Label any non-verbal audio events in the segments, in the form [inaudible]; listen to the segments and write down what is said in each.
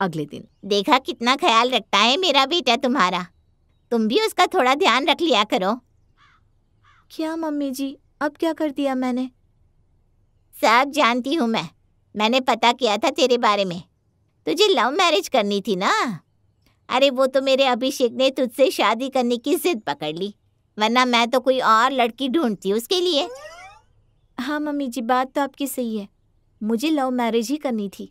अगले दिन देखा कितना ख्याल रखता है मेरा बेटा तुम्हारा तुम भी उसका थोड़ा ध्यान रख लिया करो क्या मम्मी जी अब क्या कर दिया मैंने सब जानती हूँ मैं मैंने पता किया था तेरे बारे में तुझे लव मैरिज करनी थी ना अरे वो तो मेरे अभिषेक ने तुझसे शादी करने की जिद पकड़ ली वरना मैं तो कोई और लड़की ढूंढती उसके लिए हाँ मम्मी जी बात तो आपकी सही है मुझे लव मैरिज ही करनी थी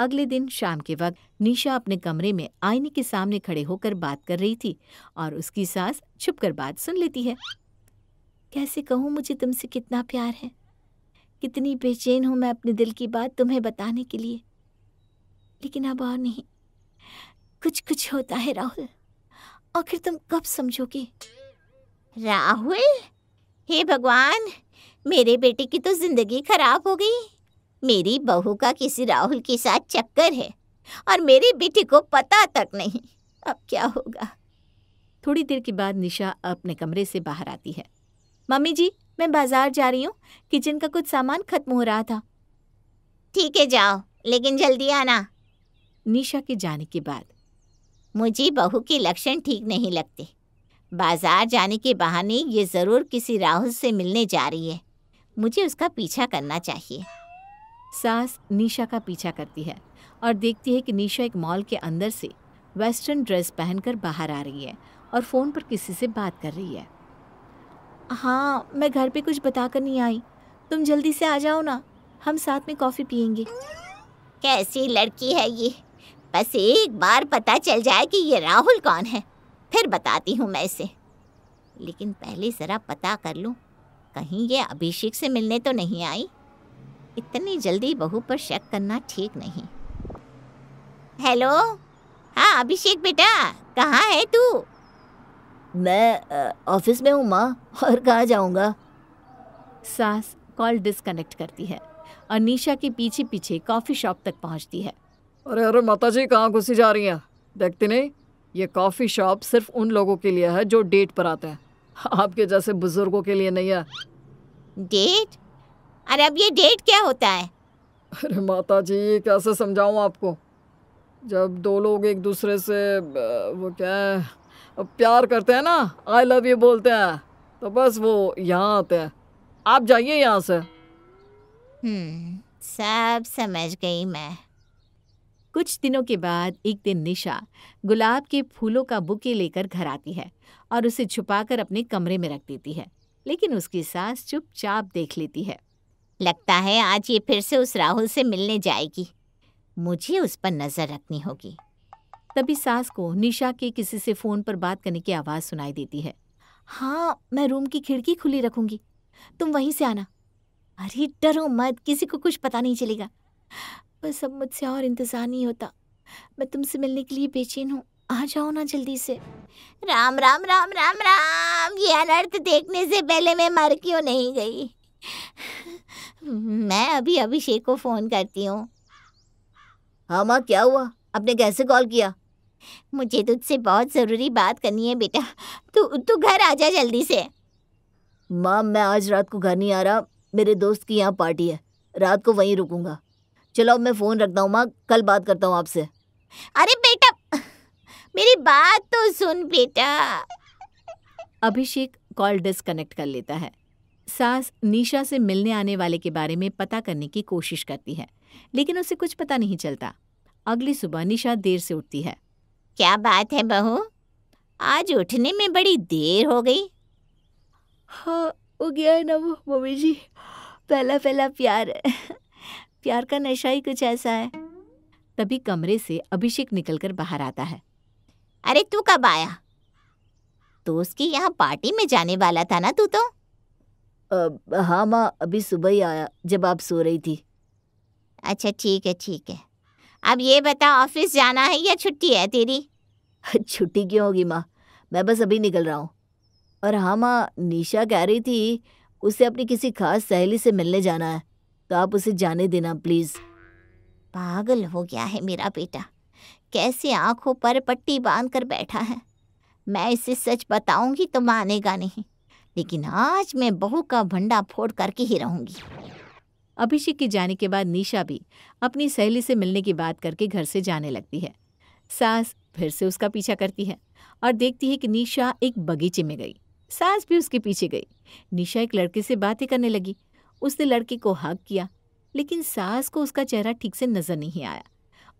अगले दिन शाम के वक्त निशा अपने कमरे में आईने के सामने खड़े होकर बात कर रही थी और उसकी सास छुपकर बात सुन लेती है कैसे कहूँ मुझे तुमसे कितना प्यार है कितनी बेचैन हूँ मैं अपने दिल की बात तुम्हें बताने के लिए लेकिन अब और नहीं कुछ कुछ होता है राहुल आखिर तुम कब समझोगे राहुल हे भगवान मेरे बेटे की तो जिंदगी खराब हो गई मेरी बहू का किसी राहुल के साथ चक्कर है और मेरी बेटी को पता तक नहीं अब क्या होगा थोड़ी देर के बाद निशा अपने कमरे से बाहर आती है मम्मी जी मैं बाजार जा रही हूँ किचन का कुछ सामान खत्म हो रहा था ठीक है जाओ लेकिन जल्दी आना निशा के जाने के बाद मुझे बहू के लक्षण ठीक नहीं लगते बाजार जाने के बहाने ये ज़रूर किसी राहुल से मिलने जा रही है मुझे उसका पीछा करना चाहिए सास निशा का पीछा करती है और देखती है कि निशा एक मॉल के अंदर से वेस्टर्न ड्रेस पहनकर बाहर आ रही है और फ़ोन पर किसी से बात कर रही है हाँ मैं घर पे कुछ बता कर नहीं आई तुम जल्दी से आ जाओ ना हम साथ में कॉफ़ी पियेंगे कैसी लड़की है ये बस एक बार पता चल जाए कि ये राहुल कौन है फिर बताती हूँ मैं इसे लेकिन पहले ज़रा पता कर लूँ कहीं ये अभिषेक से मिलने तो नहीं आई इतनी जल्दी बहू पर शक करना ठीक नहीं हेलो हाँ अभिषेक बेटा कहाँ है तू मैं ऑफिस में हूँ माँ और कहाँ जाऊँगा सास कॉल डिस्कनेक्ट करती है और निशा के पीछे पीछे कॉफ़ी शॉप तक पहुँचती है अरे अरे माता जी कहाँ घुसी जा रही हैं देखते नहीं ये कॉफ़ी शॉप सिर्फ उन लोगों के लिए है जो डेट पर आते हैं आपके जैसे बुजुर्गों के लिए नहीं है डेट और अब ये डेट क्या होता है अरे माता जी कैसे समझाऊँ आपको जब दो लोग एक दूसरे से वो क्या है प्यार करते हैं ना आई लव यू बोलते हैं तो बस वो यहाँ आते हैं आप जाइए यहाँ से हम्म, सब समझ गई मैं कुछ दिनों के बाद एक दिन निशा गुलाब के फूलों का बुके लेकर घर आती है और उसे छुपाकर अपने कमरे में रख देती है लेकिन उसकी सास चुपचाप देख लेती है लगता है आज ये फिर से उस राहुल से मिलने जाएगी मुझे उस पर नजर रखनी होगी तभी सास को निशा के किसी से फोन पर बात करने की आवाज सुनाई देती है हाँ मैं रूम की खिड़की खुली रखूंगी तुम वहीं से आना अरे डरो मत किसी को कुछ पता नहीं चलेगा बस अब मुझसे और इंतजार नहीं होता मैं तुमसे मिलने के लिए बेचैन हूँ आ जाओ ना जल्दी से राम राम राम राम राम ये अनर्थ देखने से पहले मैं मर क्यों नहीं गई मैं अभी अभिषेक को फोन करती हूँ हाँ माँ क्या हुआ आपने कैसे कॉल किया मुझे तुझसे बहुत ज़रूरी बात करनी है बेटा तू तू घर आ जा जल्दी से माँ मैं आज रात को घर नहीं आ रहा मेरे दोस्त की यहाँ पार्टी है रात को वहीं रुकूंगा चलो अब मैं फ़ोन रखता हूँ माँ कल बात करता हूँ आपसे अरे बेटा मेरी बात तो सुन बेटा अभिषेक कॉल डिस्कनेक्ट कर लेता है सास निशा से मिलने आने वाले के बारे में पता करने की कोशिश करती है लेकिन उसे कुछ पता नहीं चलता अगली सुबह निशा देर से उठती है क्या बात है बहू आज उठने में बड़ी देर हो गई हाँ हो गया है ना वो मम्मी जी पहला पहला प्यार है प्यार का नशा ही कुछ ऐसा है तभी कमरे से अभिषेक निकलकर बाहर आता है अरे तू कब आया दोस्त तो की यहाँ पार्टी में जाने वाला था ना तू तो आ, हाँ माँ अभी सुबह ही आया जब आप सो रही थी अच्छा ठीक है ठीक है अब ये बता ऑफिस जाना है या छुट्टी है तेरी [laughs] छुट्टी क्यों होगी माँ मैं बस अभी निकल रहा हूँ और हाँ माँ निशा कह रही थी उसे अपनी किसी खास सहेली से मिलने जाना है तो आप उसे जाने देना प्लीज़ पागल हो गया है मेरा बेटा कैसे आंखों पर पट्टी बांध कर बैठा है मैं इसे सच बताऊंगी तो मानेगा नहीं लेकिन आज मैं बहू का भंडा फोड़ करके ही रहूंगी अभिषेक के जाने के बाद निशा भी अपनी सहेली से मिलने की बात करके घर से जाने लगती है सास फिर से उसका पीछा करती है और देखती है कि निशा एक बगीचे में गई सास भी उसके पीछे गई निशा एक लड़के से बातें करने लगी उसने लड़के को हक किया लेकिन सास को उसका चेहरा ठीक से नजर नहीं आया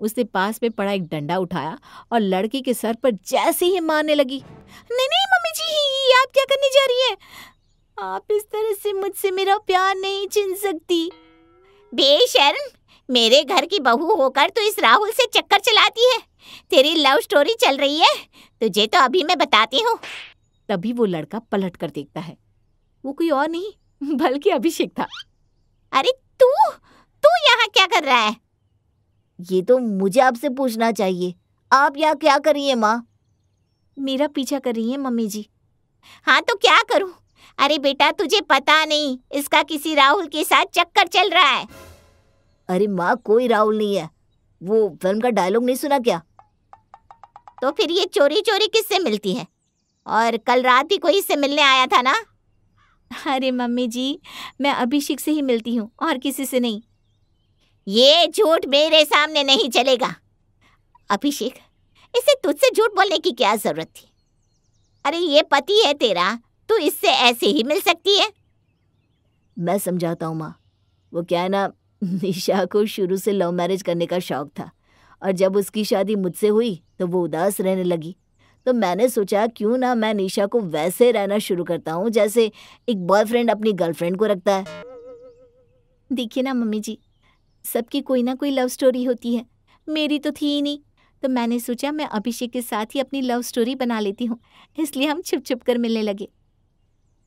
उसने पास में पड़ा एक डंडा उठाया और लड़के के सर पर जैसे ही मारने लगी नहीं कि आप क्या करने जा रही हैं? आप इस तरह से मुझसे मेरा प्यार नहीं छीन सकती बेशर्म मेरे घर की बहू होकर तू तो इस राहुल से चक्कर चलाती है तेरी लव स्टोरी चल रही है तुझे तो अभी मैं बताती हूँ तभी वो लड़का पलट कर देखता है वो कोई और नहीं बल्कि अभिषेक था अरे तू तू यहाँ क्या कर रहा है ये तो मुझे आपसे पूछना चाहिए आप यहाँ क्या कर रही है माँ मेरा पीछा कर रही है मम्मी जी हाँ तो क्या करूं? अरे बेटा तुझे पता नहीं इसका किसी राहुल के साथ चक्कर चल रहा है अरे माँ कोई राहुल नहीं है वो फिल्म का डायलॉग नहीं सुना क्या तो फिर ये चोरी चोरी किससे मिलती है और कल रात ही कोई इससे मिलने आया था ना अरे मम्मी जी मैं अभिषेक से ही मिलती हूँ और किसी से नहीं ये झूठ मेरे सामने नहीं चलेगा अभिषेक इसे तुझसे झूठ बोलने की क्या जरूरत थी अरे ये पति है तेरा तू इससे ऐसे ही मिल सकती है मैं समझाता हूँ माँ वो क्या है ना निशा को शुरू से लव मैरिज करने का शौक था और जब उसकी शादी मुझसे हुई तो वो उदास रहने लगी तो मैंने सोचा क्यों ना मैं निशा को वैसे रहना शुरू करता हूँ जैसे एक बॉयफ्रेंड अपनी गर्लफ्रेंड को रखता है देखिए ना मम्मी जी सबकी कोई ना कोई लव स्टोरी होती है मेरी तो थी ही नहीं तो मैंने सोचा मैं अभिषेक के साथ ही अपनी लव स्टोरी बना लेती हूँ इसलिए हम छुप छुप कर मिलने लगे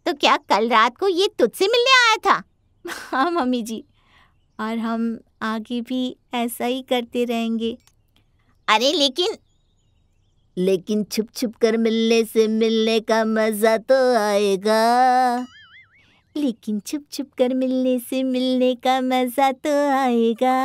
तो क्या कल रात को ये तुझसे मिलने आया था [laughs] हाँ मम्मी जी और हम आगे भी ऐसा ही करते रहेंगे अरे लेकिन लेकिन छुप छुप कर मिलने से मिलने का मज़ा तो आएगा लेकिन छुप छुप कर मिलने से मिलने का मज़ा तो आएगा